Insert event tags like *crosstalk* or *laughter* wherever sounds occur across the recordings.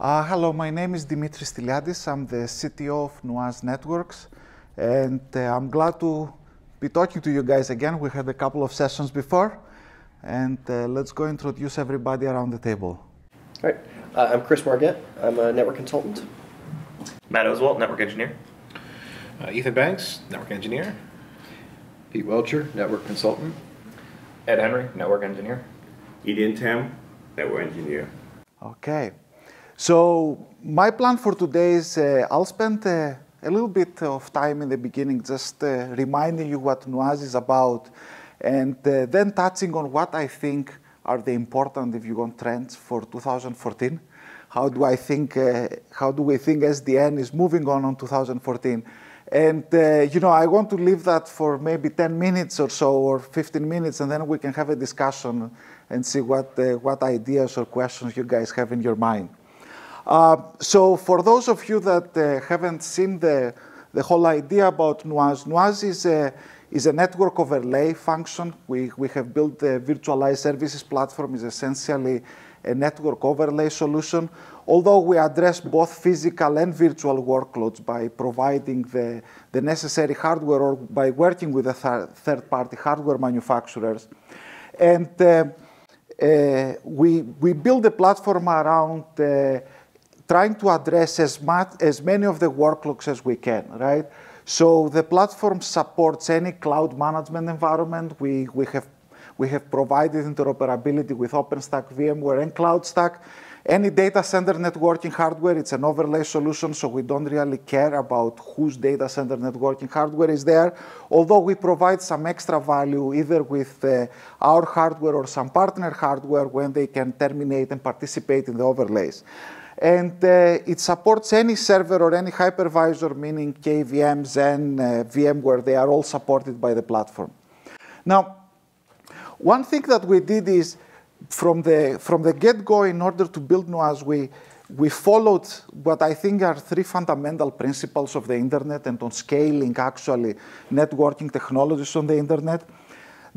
Uh, hello, my name is Dimitris Stiliadis. I'm the CTO of Nuance Networks, and uh, I'm glad to be talking to you guys again. We had a couple of sessions before, and uh, let's go introduce everybody around the table. All right, uh, I'm Chris Margit. I'm a network consultant. Matt Oswalt, network engineer. Uh, Ethan Banks, network engineer. Pete Welcher, network consultant. Ed Henry, network engineer. Edian Tam, network engineer. Okay. So my plan for today is uh, I'll spend uh, a little bit of time in the beginning just uh, reminding you what Nuaz is about and uh, then touching on what I think are the important, if you want, trends for 2014. How do I think, uh, how do we think SDN is moving on on 2014? And, uh, you know, I want to leave that for maybe 10 minutes or so or 15 minutes and then we can have a discussion and see what, what ideas or questions you guys have in your mind. Uh, so for those of you that uh, haven't seen the, the whole idea about Nuaz, Nuaz is a, is a network overlay function. We, we have built the virtualized services platform is essentially a network overlay solution, although we address both physical and virtual workloads by providing the, the necessary hardware or by working with the th third-party hardware manufacturers. And uh, uh, we, we build the platform around uh, trying to address as, much, as many of the workloads as we can, right? So the platform supports any cloud management environment. We, we, have, we have provided interoperability with OpenStack, VMware, and CloudStack. Any data center networking hardware, it's an overlay solution, so we don't really care about whose data center networking hardware is there, although we provide some extra value either with uh, our hardware or some partner hardware when they can terminate and participate in the overlays and uh, it supports any server or any hypervisor, meaning KVM, Zen, uh, VMware, they are all supported by the platform. Now, one thing that we did is from the, from the get-go in order to build NOAS, we, we followed what I think are three fundamental principles of the internet and on scaling actually networking technologies on the internet.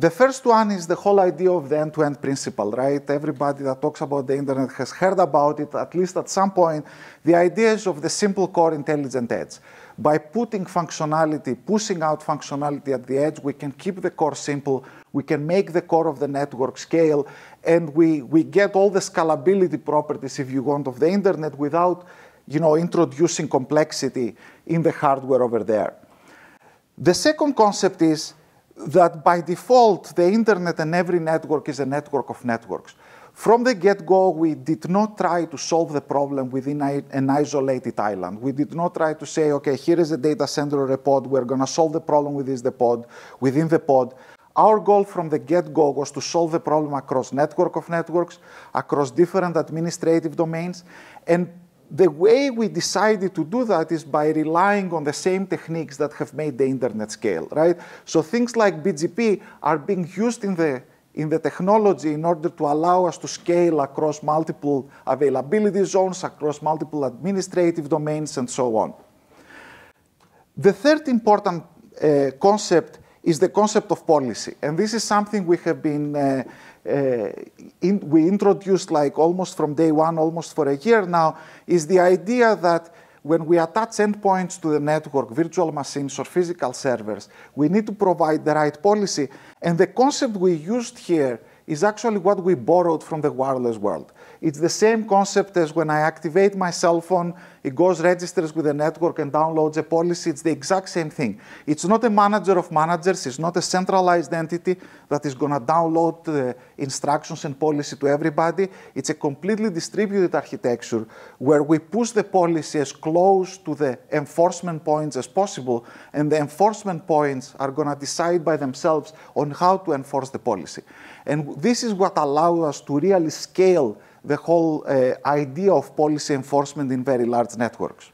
The first one is the whole idea of the end-to-end principle, right? Everybody that talks about the internet has heard about it, at least at some point, the ideas of the simple core intelligent edge. By putting functionality, pushing out functionality at the edge, we can keep the core simple, we can make the core of the network scale, and we, we get all the scalability properties, if you want, of the internet without you know, introducing complexity in the hardware over there. The second concept is that by default, the internet and every network is a network of networks. From the get-go, we did not try to solve the problem within an isolated island. We did not try to say, okay, here is a data center or a pod, we're gonna solve the problem within the pod, within the pod. Our goal from the get-go was to solve the problem across network of networks, across different administrative domains, and the way we decided to do that is by relying on the same techniques that have made the internet scale, right? So things like BGP are being used in the in the technology in order to allow us to scale across multiple availability zones, across multiple administrative domains, and so on. The third important uh, concept is the concept of policy, and this is something we have been uh, uh, in, we introduced like almost from day one, almost for a year now, is the idea that when we attach endpoints to the network, virtual machines or physical servers, we need to provide the right policy. And the concept we used here is actually what we borrowed from the wireless world. It's the same concept as when I activate my cell phone, it goes, registers with the network, and downloads a policy. It's the exact same thing. It's not a manager of managers, it's not a centralized entity that is going to download the instructions and policy to everybody. It's a completely distributed architecture where we push the policy as close to the enforcement points as possible, and the enforcement points are going to decide by themselves on how to enforce the policy. And this is what allows us to really scale the whole uh, idea of policy enforcement in very large networks.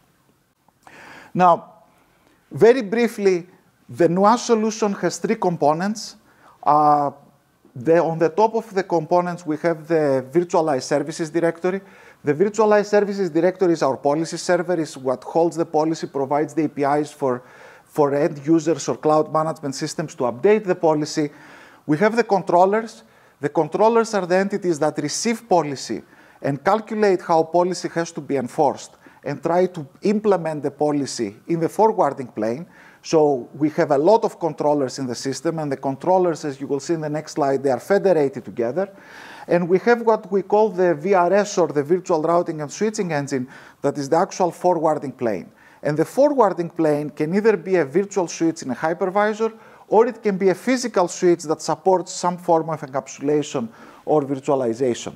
Now, very briefly, the Nuage solution has three components. Uh, the, on the top of the components, we have the virtualized services directory. The virtualized services directory is our policy server, is what holds the policy, provides the APIs for, for end users or cloud management systems to update the policy. We have the controllers, the controllers are the entities that receive policy and calculate how policy has to be enforced and try to implement the policy in the forwarding plane. So we have a lot of controllers in the system, and the controllers, as you will see in the next slide, they are federated together. And we have what we call the VRS, or the Virtual Routing and Switching Engine, that is the actual forwarding plane. And the forwarding plane can either be a virtual switch in a hypervisor or it can be a physical switch that supports some form of encapsulation or virtualization.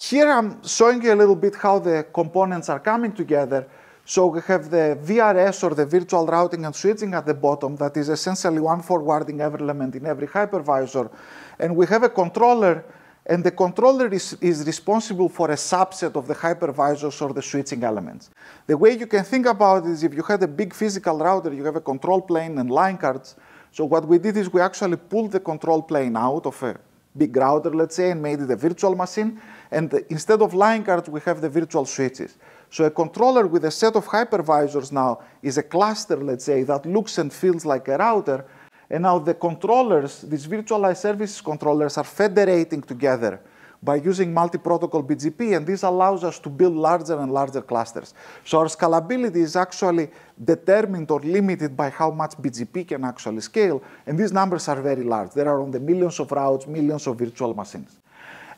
Here I'm showing you a little bit how the components are coming together. So we have the VRS or the virtual routing and switching at the bottom that is essentially one forwarding element in every hypervisor. And we have a controller and the controller is, is responsible for a subset of the hypervisors or the switching elements. The way you can think about it is if you had a big physical router, you have a control plane and line cards, so what we did is we actually pulled the control plane out of a big router, let's say, and made it a virtual machine. And instead of line cards, we have the virtual switches. So a controller with a set of hypervisors now is a cluster, let's say, that looks and feels like a router. And now the controllers, these virtualized services controllers, are federating together by using multi-protocol BGP, and this allows us to build larger and larger clusters. So our scalability is actually determined or limited by how much BGP can actually scale, and these numbers are very large. There are on the millions of routes, millions of virtual machines.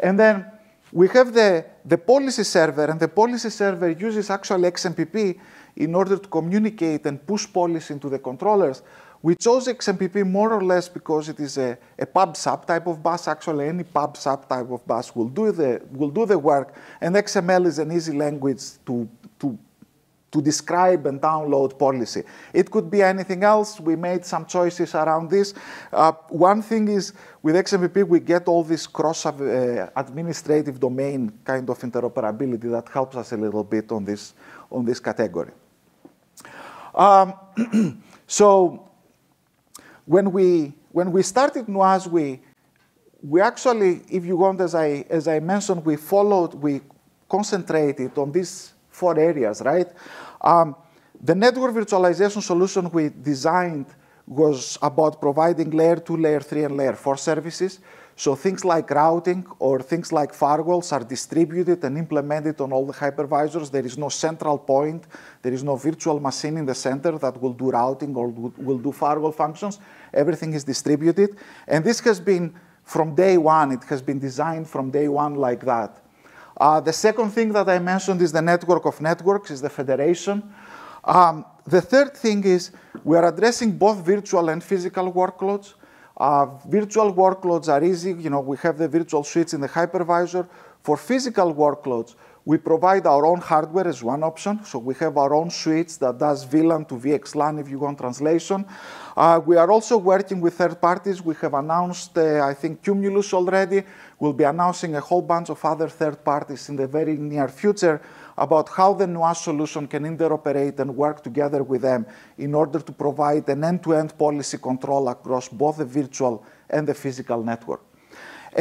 And then we have the, the policy server, and the policy server uses actually XMPP in order to communicate and push policy into the controllers, we chose XMPP more or less because it is a, a pub sub type of bus. Actually, any pub sub type of bus will do the, will do the work. And XML is an easy language to, to, to describe and download policy. It could be anything else. We made some choices around this. Uh, one thing is with XMPP, we get all this cross uh, administrative domain kind of interoperability that helps us a little bit on this, on this category. Um, *clears throat* so, when we, when we started NOAS, we, we actually, if you want, as I, as I mentioned, we followed, we concentrated on these four areas, right? Um, the network virtualization solution we designed was about providing layer two, layer three, and layer four services. So things like routing or things like firewalls are distributed and implemented on all the hypervisors. There is no central point. There is no virtual machine in the center that will do routing or will do firewall functions. Everything is distributed. And this has been, from day one, it has been designed from day one like that. Uh, the second thing that I mentioned is the network of networks, is the federation. Um, the third thing is we are addressing both virtual and physical workloads. Uh, virtual workloads are easy. You know, we have the virtual suites in the hypervisor. For physical workloads, we provide our own hardware as one option. So we have our own suites that does VLAN to VXLAN if you want translation. Uh, we are also working with third parties. We have announced, uh, I think, Cumulus already. We'll be announcing a whole bunch of other third parties in the very near future about how the NOAA solution can interoperate and work together with them in order to provide an end-to-end -end policy control across both the virtual and the physical network.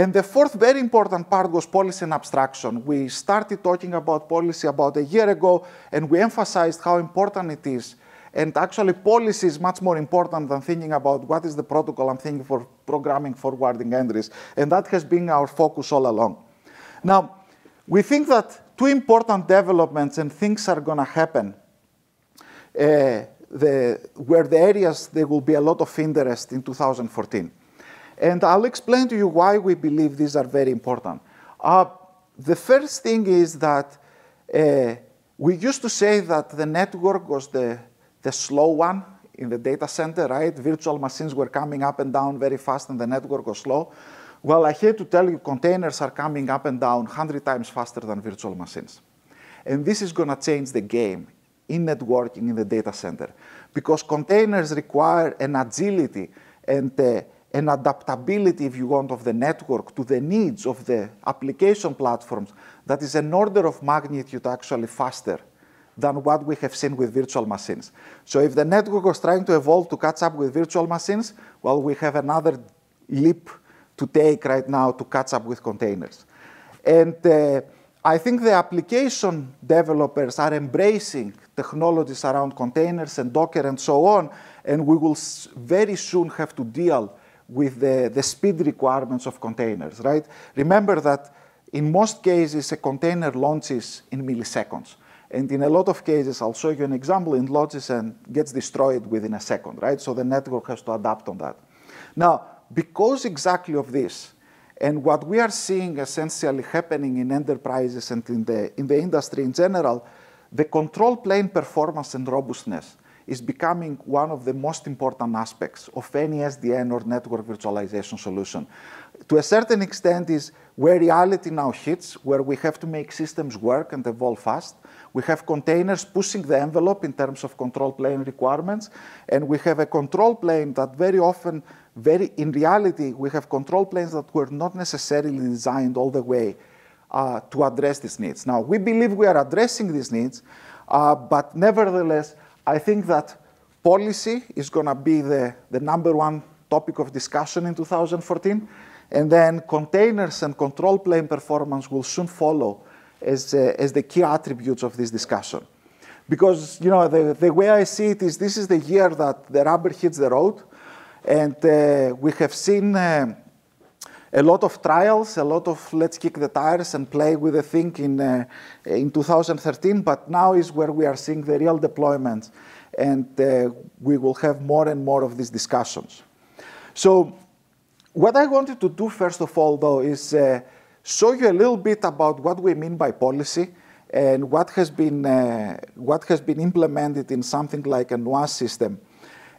And the fourth very important part was policy and abstraction. We started talking about policy about a year ago, and we emphasized how important it is. And actually, policy is much more important than thinking about what is the protocol I'm thinking for programming forwarding entries. And that has been our focus all along. Now, we think that two important developments and things are going to happen uh, the, where the areas there will be a lot of interest in 2014. And I'll explain to you why we believe these are very important. Uh, the first thing is that uh, we used to say that the network was the, the slow one in the data center, right? Virtual machines were coming up and down very fast and the network was slow. Well, I hate to tell you, containers are coming up and down 100 times faster than virtual machines. And this is going to change the game in networking in the data center because containers require an agility and uh, an adaptability, if you want, of the network to the needs of the application platforms that is an order of magnitude actually faster than what we have seen with virtual machines. So if the network was trying to evolve to catch up with virtual machines, well, we have another leap to take right now to catch up with containers. And uh, I think the application developers are embracing technologies around containers and Docker and so on, and we will very soon have to deal with the, the speed requirements of containers, right? Remember that in most cases, a container launches in milliseconds. And in a lot of cases, I'll show you an example, it launches and gets destroyed within a second, right? So the network has to adapt on that. Now, because exactly of this, and what we are seeing essentially happening in enterprises and in the, in the industry in general, the control plane performance and robustness is becoming one of the most important aspects of any SDN or network virtualization solution. To a certain extent is where reality now hits, where we have to make systems work and evolve fast. We have containers pushing the envelope in terms of control plane requirements, and we have a control plane that very often very, in reality, we have control planes that were not necessarily designed all the way uh, to address these needs. Now, we believe we are addressing these needs, uh, but nevertheless, I think that policy is going to be the, the number one topic of discussion in 2014, and then containers and control plane performance will soon follow as, uh, as the key attributes of this discussion. Because, you know, the, the way I see it is this is the year that the rubber hits the road, and uh, we have seen uh, a lot of trials, a lot of let's kick the tires and play with the thing in, uh, in 2013, but now is where we are seeing the real deployment and uh, we will have more and more of these discussions. So what I wanted to do first of all though is uh, show you a little bit about what we mean by policy and what has been, uh, what has been implemented in something like a NOAA system.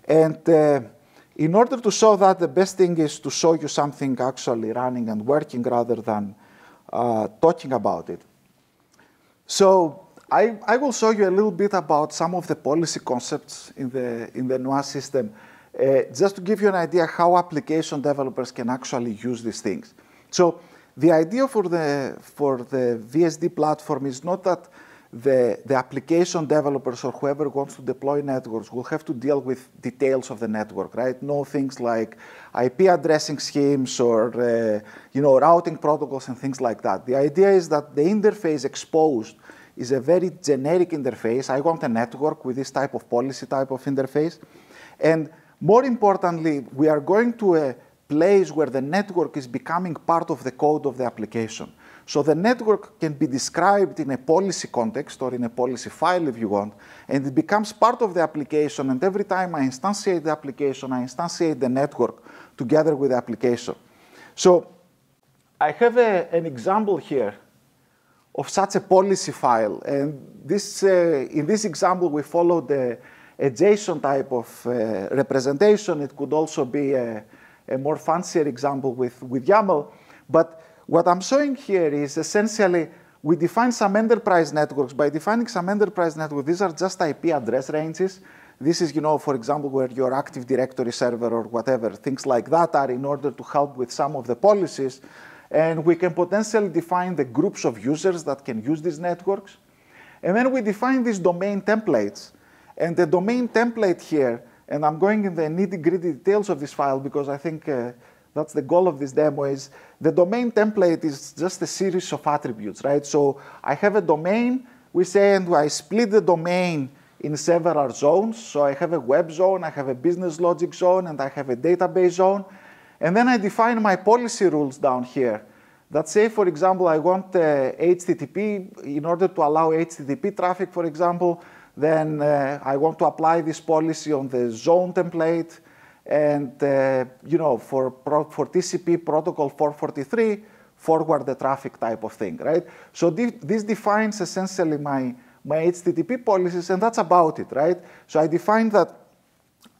And in order to show that, the best thing is to show you something actually running and working rather than uh, talking about it. So I, I, will show you a little bit about some of the policy concepts in the, in the NUA system, uh, just to give you an idea how application developers can actually use these things. So the idea for the, for the VSD platform is not that the, the application developers or whoever wants to deploy networks will have to deal with details of the network, right? Know things like IP addressing schemes or uh, you know routing protocols and things like that. The idea is that the interface exposed is a very generic interface. I want a network with this type of policy type of interface. And more importantly, we are going to a place where the network is becoming part of the code of the application. So the network can be described in a policy context or in a policy file if you want, and it becomes part of the application. And every time I instantiate the application, I instantiate the network together with the application. So I have a, an example here of such a policy file. And this, uh, in this example, we followed a, a JSON type of uh, representation. It could also be a, a more fancier example with, with YAML. But what I'm showing here is essentially we define some enterprise networks. By defining some enterprise network, these are just IP address ranges. This is, you know, for example, where your Active Directory server or whatever, things like that are in order to help with some of the policies. And we can potentially define the groups of users that can use these networks. And then we define these domain templates. And the domain template here, and I'm going in the nitty gritty details of this file because I think uh, that's the goal of this demo is the domain template is just a series of attributes, right? So I have a domain, we say, and I split the domain in several zones. So I have a web zone, I have a business logic zone, and I have a database zone. And then I define my policy rules down here that say, for example, I want uh, HTTP, in order to allow HTTP traffic, for example, then uh, I want to apply this policy on the zone template. And uh, you know, for, for TCP protocol 443, forward the traffic type of thing, right? So this defines essentially my, my HTTP policies, and that's about it, right? So I define that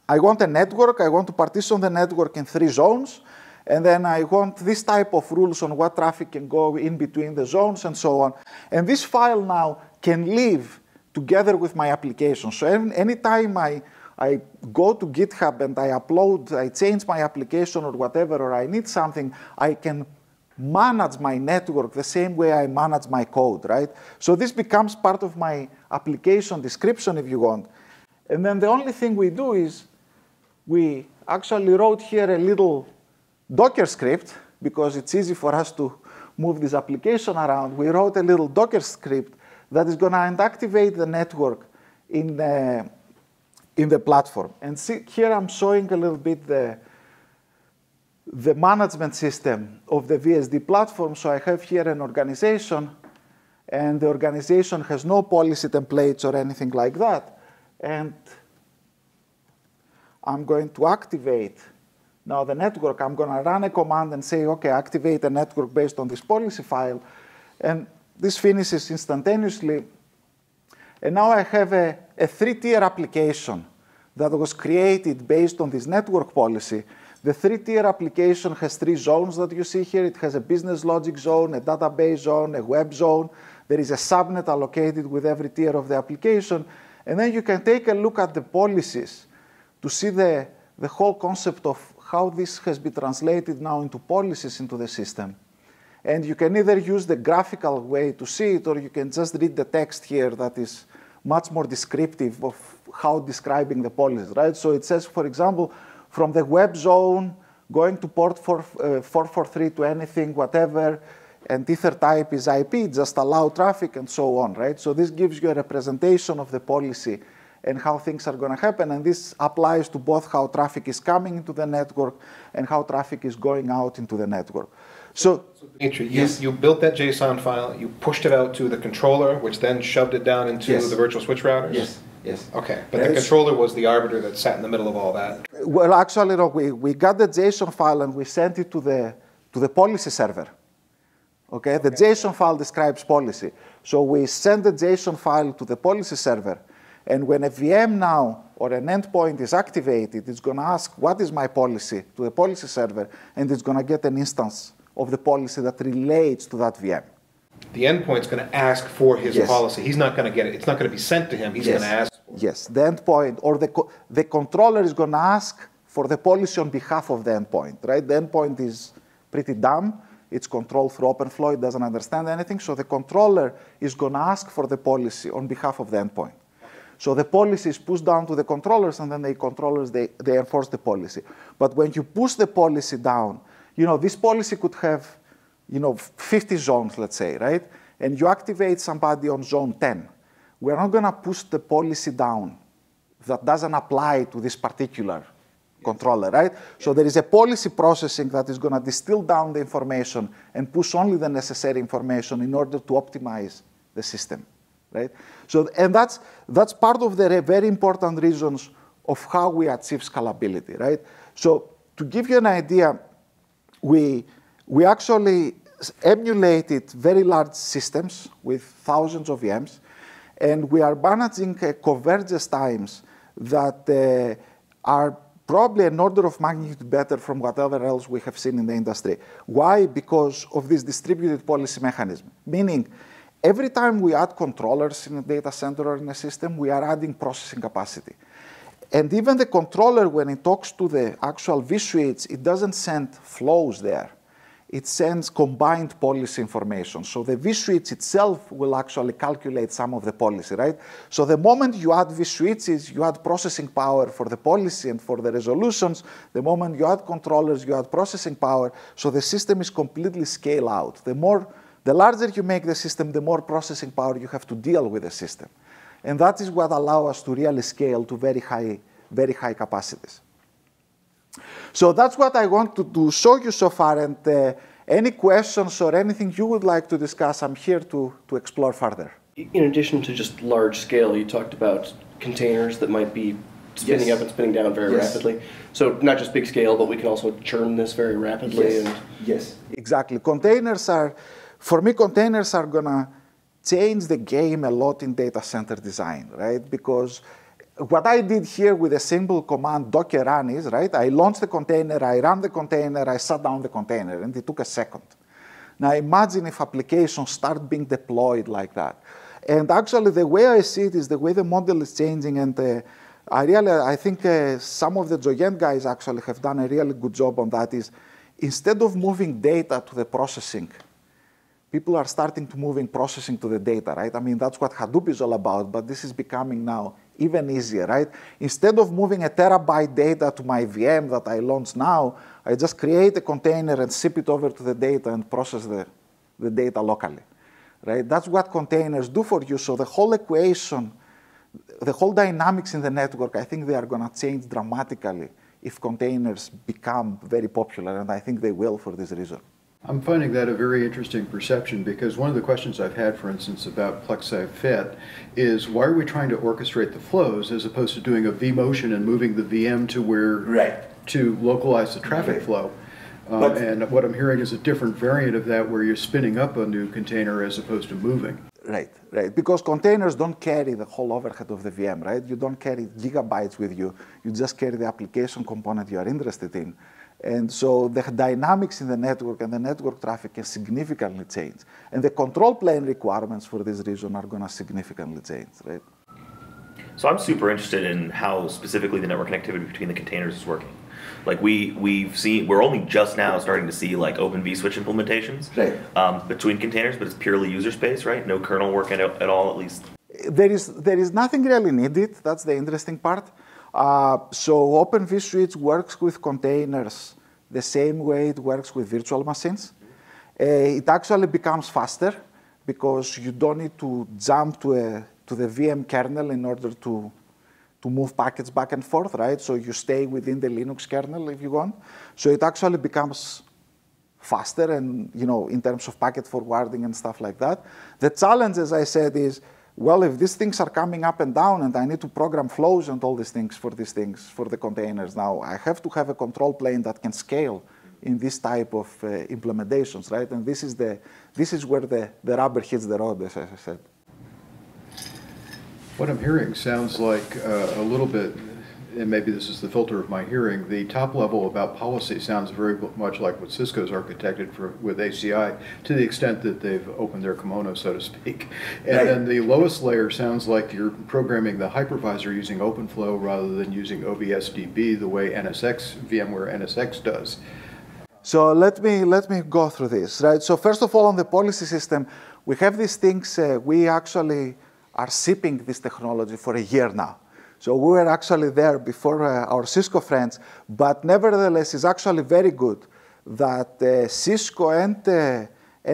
I want a network, I want to partition the network in three zones, and then I want this type of rules on what traffic can go in between the zones and so on. And this file now can live together with my application. So any time I I go to GitHub and I upload, I change my application or whatever, or I need something, I can manage my network the same way I manage my code, right? So this becomes part of my application description, if you want. And then the only thing we do is we actually wrote here a little Docker script because it's easy for us to move this application around. We wrote a little Docker script that is going to activate the network in uh, in the platform. And see, here I'm showing a little bit the, the management system of the VSD platform. So I have here an organization, and the organization has no policy templates or anything like that. And I'm going to activate now the network. I'm going to run a command and say, OK, activate a network based on this policy file. And this finishes instantaneously and now I have a, a three-tier application that was created based on this network policy. The three-tier application has three zones that you see here. It has a business logic zone, a database zone, a web zone. There is a subnet allocated with every tier of the application. And then you can take a look at the policies to see the, the whole concept of how this has been translated now into policies into the system. And you can either use the graphical way to see it, or you can just read the text here that is much more descriptive of how describing the policy, right? So it says, for example, from the web zone, going to port 4, uh, 443 to anything, whatever, and ether type is IP, just allow traffic and so on, right? So this gives you a representation of the policy and how things are going to happen. And this applies to both how traffic is coming into the network and how traffic is going out into the network. So, Dimitri, you, yes. you built that JSON file, you pushed it out to the controller, which then shoved it down into yes. the virtual switch routers? Yes. Yes. Okay, but yes. the controller was the arbiter that sat in the middle of all that. Well, actually, no, we, we got the JSON file and we sent it to the, to the policy server. Okay, the okay. JSON file describes policy. So we send the JSON file to the policy server. And when a VM now or an endpoint is activated, it's going to ask, what is my policy, to the policy server, and it's going to get an instance of the policy that relates to that VM. The endpoint is going to ask for his yes. policy. He's not going to get it. It's not going to be sent to him. He's yes. going to ask. Yes, the endpoint or the, co- the controller is going to ask for the policy on behalf of the endpoint, right? The endpoint is pretty dumb. It's controlled through OpenFlow. It doesn't understand anything. So the controller is going to ask for the policy on behalf of the endpoint. So the policy is pushed down to the controllers, and then the controllers they, they enforce the policy. But when you push the policy down you know, this policy could have, you know, 50 zones, let's say, right? And you activate somebody on zone 10. We're not going to push the policy down that doesn't apply to this particular controller, right? So there is a policy processing that is going to distill down the information and push only the necessary information in order to optimize the system, right? So, and that's, that's part of the very important reasons of how we achieve scalability, right? So to give you an idea, we, we actually emulated very large systems with thousands of VMs, and we are managing uh, convergence times that uh, are probably an order of magnitude better from whatever else we have seen in the industry. Why? Because of this distributed policy mechanism, meaning every time we add controllers in a data center or in a system, we are adding processing capacity. And even the controller, when it talks to the actual vSwitch, it doesn't send flows there. It sends combined policy information. So the vSwitch itself will actually calculate some of the policy, right? So the moment you add vSwitches, you add processing power for the policy and for the resolutions. The moment you add controllers, you add processing power. So the system is completely scale out. The more, the larger you make the system, the more processing power you have to deal with the system and that is what allow us to really scale to very high, very high capacities. So that's what I want to, show you so far, and uh, any questions or anything you would like to discuss, I'm here to, to explore further. In addition to just large scale, you talked about containers that might be spinning yes. up and spinning down very yes. rapidly. So not just big scale, but we can also churn this very rapidly. Yes, and yes. exactly. Containers are, for me, containers are gonna changed the game a lot in data center design, right? Because what I did here with a simple command docker run is, right, I launched the container, I ran the container, I shut down the container, and it took a second. Now imagine if applications start being deployed like that. And actually the way I see it is the way the model is changing and uh, I really, I think uh, some of the Joyent guys actually have done a really good job on that is instead of moving data to the processing people are starting to move in processing to the data, right? I mean, that's what Hadoop is all about, but this is becoming now even easier, right? Instead of moving a terabyte data to my VM that I launch now, I just create a container and ship it over to the data and process the, the data locally, right? That's what containers do for you. So the whole equation, the whole dynamics in the network, I think they are going to change dramatically if containers become very popular, and I think they will for this reason. I'm finding that a very interesting perception because one of the questions I've had, for instance, about Plexi Fit is why are we trying to orchestrate the flows as opposed to doing a V motion and moving the VM to where right. to localize the traffic right. Mm-hmm. flow? Um, and what I'm hearing is a different variant of that where you're spinning up a new container as opposed to moving. Right, right. Because containers don't carry the whole overhead of the VM, right? You don't carry gigabytes with you. You just carry the application component you are interested in. And so the dynamics in the network and the network traffic can significantly change. And the control plane requirements for this region are going to significantly change, right? So I'm super interested in how specifically the network connectivity between the containers is working. Like we we've seen we're only just now starting to see like Open vSwitch implementations right. um, between containers, but it's purely user space, right? No kernel work at, at all, at least. There is there is nothing really needed. That's the interesting part. Uh, so OpenVSwitch works with containers the same way it works with virtual machines. Uh, it actually becomes faster because you don't need to jump to, a, to the VM kernel in order to to move packets back and forth, right? So you stay within the Linux kernel if you want. So it actually becomes faster and, you know, in terms of packet forwarding and stuff like that. The challenge, as I said, is well, if these things are coming up and down and I need to program flows and all these things for these things, for the containers now, I have to have a control plane that can scale in this type of uh, implementations, right? And this is, the, this is where the, the rubber hits the road, as I said. What I'm hearing sounds like uh, a little bit and maybe this is the filter of my hearing, the top level about policy sounds very much like what Cisco's architected for with ACI to the extent that they've opened their kimono, so to speak. And then the lowest layer sounds like you're programming the hypervisor using OpenFlow rather than using OVSDB the way NSX, VMware NSX does. So let me, let me go through this, right? So first of all, on the policy system, we have these things, uh, we actually are shipping this technology for a year now. So we were actually there before uh, our Cisco friends, but nevertheless, it's actually very good that uh, Cisco and uh,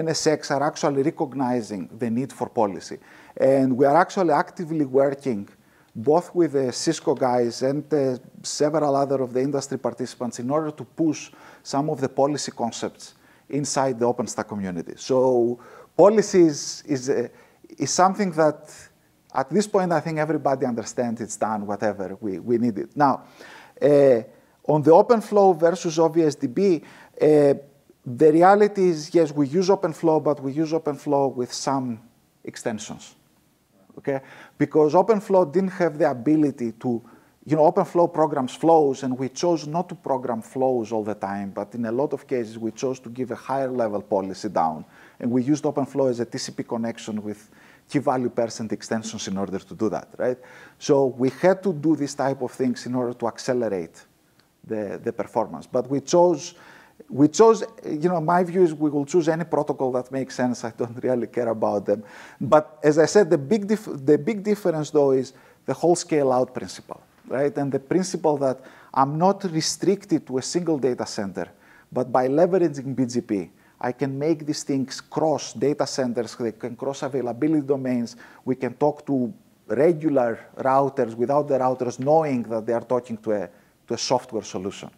NSX are actually recognizing the need for policy. And we are actually actively working both with the Cisco guys and uh, several other of the industry participants in order to push some of the policy concepts inside the OpenStack community. So policy is, is, uh, is something that at this point, I think everybody understands it's done, whatever we, we need it. Now, uh, on the open flow versus OVSDB, uh, the reality is, yes, we use OpenFlow, but we use OpenFlow with some extensions, okay? Because OpenFlow didn't have the ability to, you know, OpenFlow programs flows, and we chose not to program flows all the time, but in a lot of cases, we chose to give a higher level policy down. And we used OpenFlow as a TCP connection with key value percent extensions in order to do that, right? So we had to do this type of things in order to accelerate the, the performance. But we chose, we chose, you know, my view is we will choose any protocol that makes sense. I don't really care about them. But as I said, the big, the big difference though is the whole scale out principle, right? And the principle that I'm not restricted to a single data center, but by leveraging BGP, I can make these things cross data centers, they can cross availability domains. We can talk to regular routers without the routers knowing that they are talking to a, to a software solution.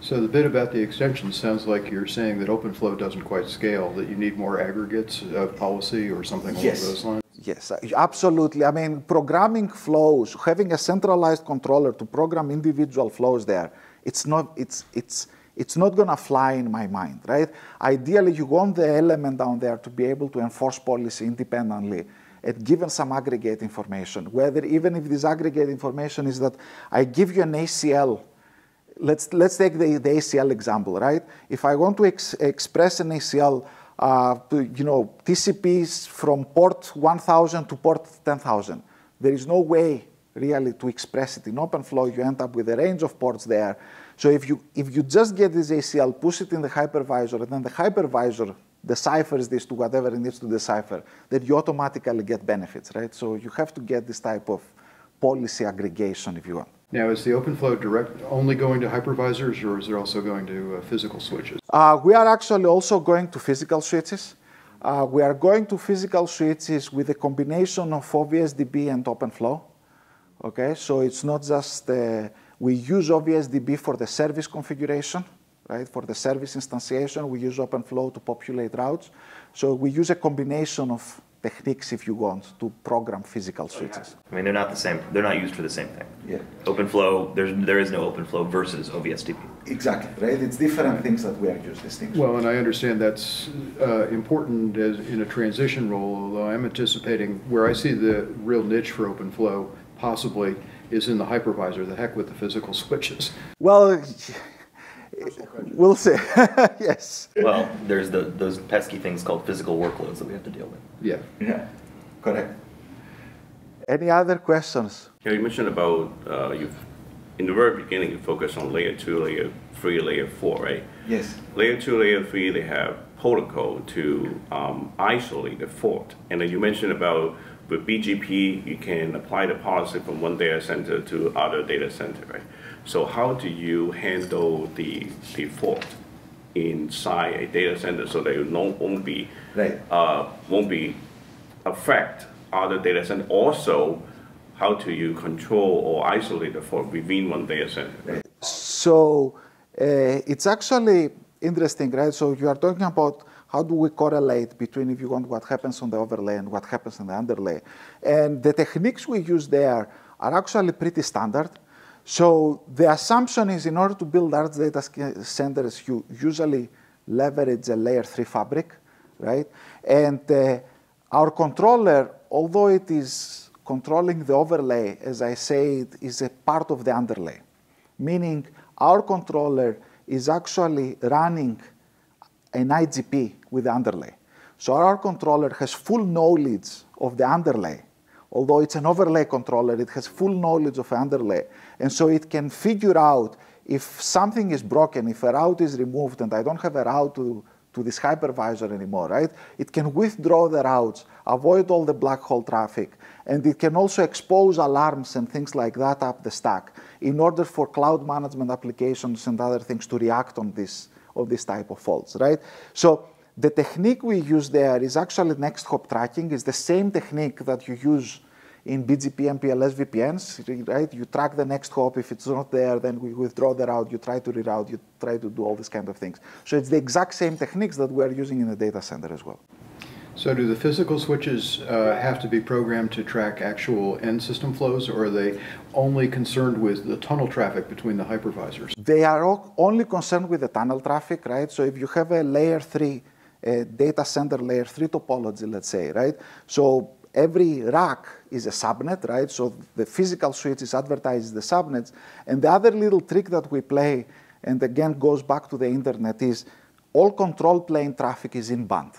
So the bit about the extension sounds like you're saying that OpenFlow doesn't quite scale, that you need more aggregates of policy or something along those lines? Yes, absolutely. I mean, programming flows, having a centralized controller to program individual flows there, it's not, it's, it's, it's not going to fly in my mind, right? Ideally, you want the element down there to be able to enforce policy independently and given some aggregate information, whether even if this aggregate information is that I give you an ACL let's let's take the, the, ACL example, right? If I want to ex express an ACL, uh, you know, TCPs from port 1000 to port 10,000, there is no way really to express it in OpenFlow. You end up with a range of ports there. So if you, if you just get this ACL, push it in the hypervisor, and then the hypervisor deciphers this to whatever it needs to decipher, then you automatically get benefits, right? So you have to get this type of policy aggregation if you want. Now, is the OpenFlow Direct only going to hypervisors, or is it also going to uh, physical switches? Uh, we are actually also going to physical switches. Uh, we are going to physical switches with a combination of OVSDB and OpenFlow. Okay, so it's not just the uh, we use OBSDB for the service configuration, right? For the service instantiation, we use OpenFlow to populate routes. So we use a combination of techniques, if you want, to program physical switches. I mean, they're not the same. They're not used for the same thing. Yeah. OpenFlow, there's there is no OpenFlow versus OVSDP. Exactly, right? It's different things that we are used things. Well, and I understand that's uh, important as in a transition role. Although I'm anticipating where I see the real niche for OpenFlow, possibly is in the hypervisor. The heck with the physical *laughs* switches. Well, we'll see. *laughs* yes. Well, there's the, those pesky things called physical workloads that we have to deal with. Yeah. Yeah. Correct. Any other questions? Yeah, you mentioned about uh, you in the very beginning you focus on layer two, layer three, layer four, right? Yes. Layer two, layer three, they have protocol to um, isolate the fault, and then you mentioned about with BGP, you can apply the policy from one data center to other data center, right? So how do you handle the default inside a data center so that it won't be right. uh, won't be affect other data center? Also, how do you control or isolate the fault within one data center? Right? So uh, it's actually interesting, right? So you are talking about how do we correlate between, if you want, what happens on the overlay and what happens on the underlay? And the techniques we use there are actually pretty standard. So the assumption is in order to build large data centers, you usually leverage a layer three fabric, right? And uh, our controller, although it is controlling the overlay, as I said, is a part of the underlay, meaning our controller is actually running an IGP with the underlay. So our controller has full knowledge of the underlay. Although it's an overlay controller, it has full knowledge of underlay. And so it can figure out if something is broken, if a route is removed and I don't have a route to, to this hypervisor anymore, right? It can withdraw the routes, avoid all the black hole traffic, and it can also expose alarms and things like that up the stack in order for cloud management applications and other things to react on this of this type of faults, right? So the technique we use there is actually next hop tracking. It's the same technique that you use in BGP MPLS VPNs, right? You track the next hop. If it's not there, then we withdraw the route. You try to reroute. You try to do all these kind of things. So it's the exact same techniques that we are using in the data center as well. So do the physical switches uh, have to be programmed to track actual end system flows, or are they only concerned with the tunnel traffic between the hypervisors? They are only concerned with the tunnel traffic, right? So if you have a layer three, a data center layer three topology, let's say, right? So every rack is a subnet, right? So the physical switch is the subnets. And the other little trick that we play, and again goes back to the internet, is all control plane traffic is in band.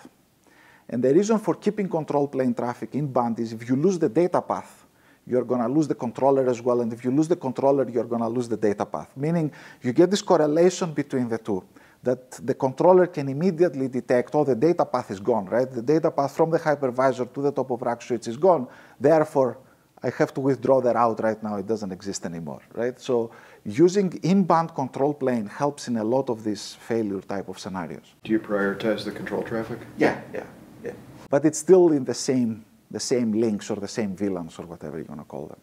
And the reason for keeping control plane traffic in is if you lose the data path, you're going to lose the controller as well. And if you lose the controller, you're going to lose the data path, meaning you get this correlation between the two that the controller can immediately detect, oh, the data path is gone, right? The data path from the hypervisor to the top of rack switch is gone. Therefore, I have to withdraw that out right now. It doesn't exist anymore, right? So using inbound control plane helps in a lot of these failure type of scenarios. Do you prioritize the control traffic? Yeah, yeah. Yeah. But it's still in the same, the same links or the same VLANs or whatever you're going to call them.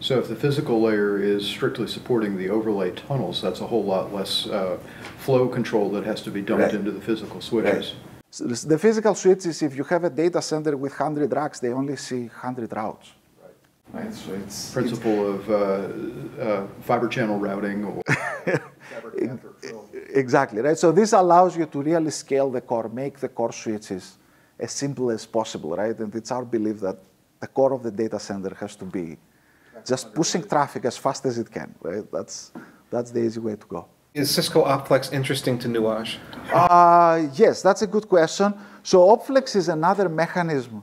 So if the physical layer is strictly supporting the overlay tunnels, that's a whole lot less uh, flow control that has to be dumped right. into the physical switches. Right. So the physical switches, if you have a data center with 100 racks, they only see 100 routes. Right. So it's principle it's, of uh, uh, fiber channel routing or *laughs* Exactly, right? So this allows you to really scale the core, make the core switches as simple as possible, right? And it's our belief that the core of the data center has to be that's just pushing traffic as fast as it can, right? That's, that's the easy way to go. Is Cisco Opflex interesting to Nuage? Uh, yes, that's a good question. So Opflex is another mechanism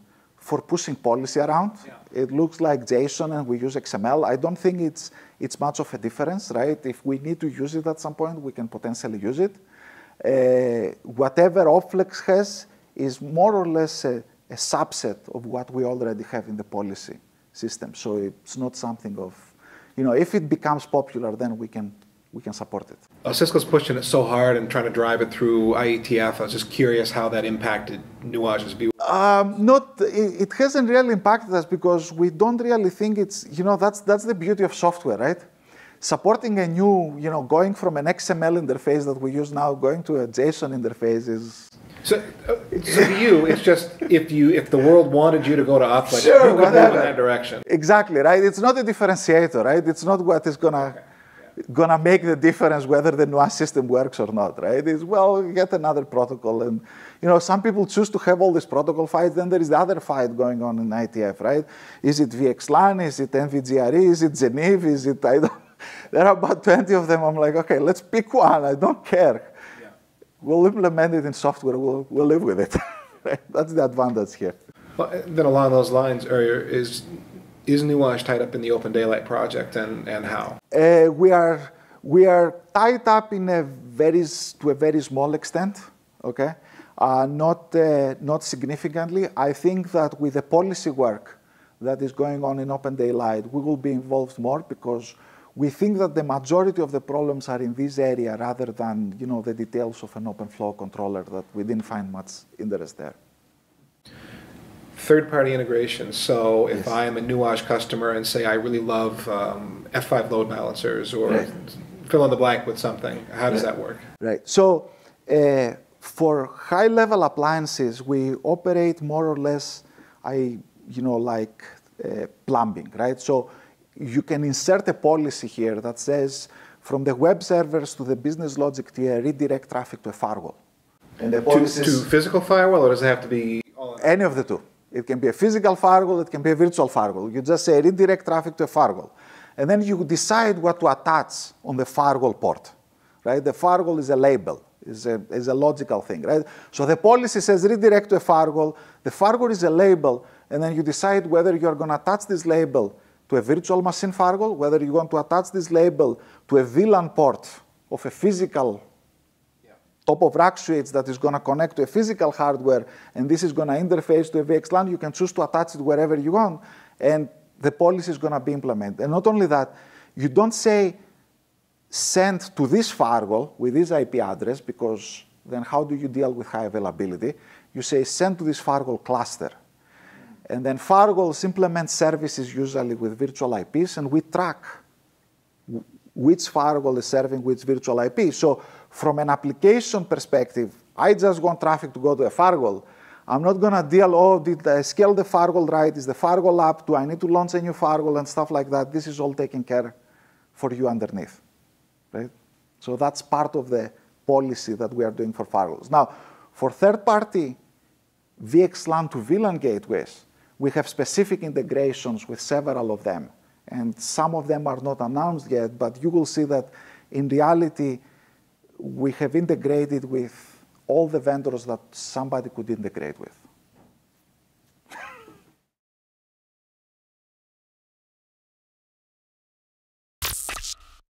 for pushing policy around. Yeah. It looks like JSON and we use XML. I don't think it's, it's much of a difference, right? If we need to use it at some point, we can potentially use it. Uh, whatever Oflex has is more or less a, a, subset of what we already have in the policy system. So it's not something of, you know, if it becomes popular, then we can we can support it. Uh, Cisco's pushing it so hard and trying to drive it through IETF. I was just curious how that impacted Nuage's view. Um, not, it, hasn't really impacted us because we don't really think it's, you know, that's, that's the beauty of software, right? Supporting a new, you know, going from an XML interface that we use now, going to a JSON interface is so, uh, so to you, it's just if you if the world wanted you to go to Oplin, sure, you go in that direction. Exactly right. It's not a differentiator, right? It's not what is gonna. Okay going to make the difference whether the NOAA system works or not, right? Is well, get another protocol. And, you know, some people choose to have all these protocol fights. Then there is the other fight going on in ITF, right? Is it VXLAN? Is it NVGRE? Is it Geneve? Is it, I don't, *laughs* there are about 20 of them. I'm like, okay, let's pick one. I don't care. Yeah. We'll implement it in software. We'll, we'll live with it. *laughs* right? That's the advantage here. Well, then along those lines, earlier is is Nuage tied up in the Open Daylight Project and, and how? Uh, we, are, we are tied up in a very, to a very small extent, okay? Uh, not, uh, not significantly. I think that with the policy work that is going on in Open Daylight, we will be involved more because we think that the majority of the problems are in this area rather than you know, the details of an open flow controller that we didn't find much interest there third-party integration. So if yes. I'm a Nuage customer and say I really love um, F5 load balancers or right. fill in the blank with something, how does right. that work? Right. So uh, for high-level appliances, we operate more or less, I you know like uh, plumbing, right? So you can insert a policy here that says from the web servers to the business logic tier, redirect traffic to a firewall. And the policies to, to physical firewall, or does it have to be any of the two? It can be a physical firewall, it can be a virtual firewall. You just say redirect traffic to a firewall. And then you decide what to attach on the firewall port, right? The firewall is a label, is a, is a logical thing, right? So the policy says redirect to a firewall. The firewall is a label, and then you decide whether you're going to attach this label to a virtual machine firewall, whether you want to attach this label to a VLAN port of a physical top of rack switch that is going to connect to a physical hardware, and this is going to interface to a VXLAN, you can choose to attach it wherever you want, and the policy is going to be implemented. And not only that, you don't say send to this firewall with this IP address, because then how do you deal with high availability? You say send to this firewall cluster. And then firewalls implement services usually with virtual IPs, and we track which firewall is serving which virtual IP. So from an application perspective, I just want traffic to go to a firewall. I'm not going to deal, oh, did I scale the firewall right? Is the firewall up? Do I need to launch a new firewall and stuff like that? This is all taken care for you underneath, right? So that's part of the policy that we are doing for firewalls. Now, for third-party VXLAN to VLAN gateways, we have specific integrations with several of them, and some of them are not announced yet, but you will see that in reality, we have integrated with all the vendors that somebody could integrate with.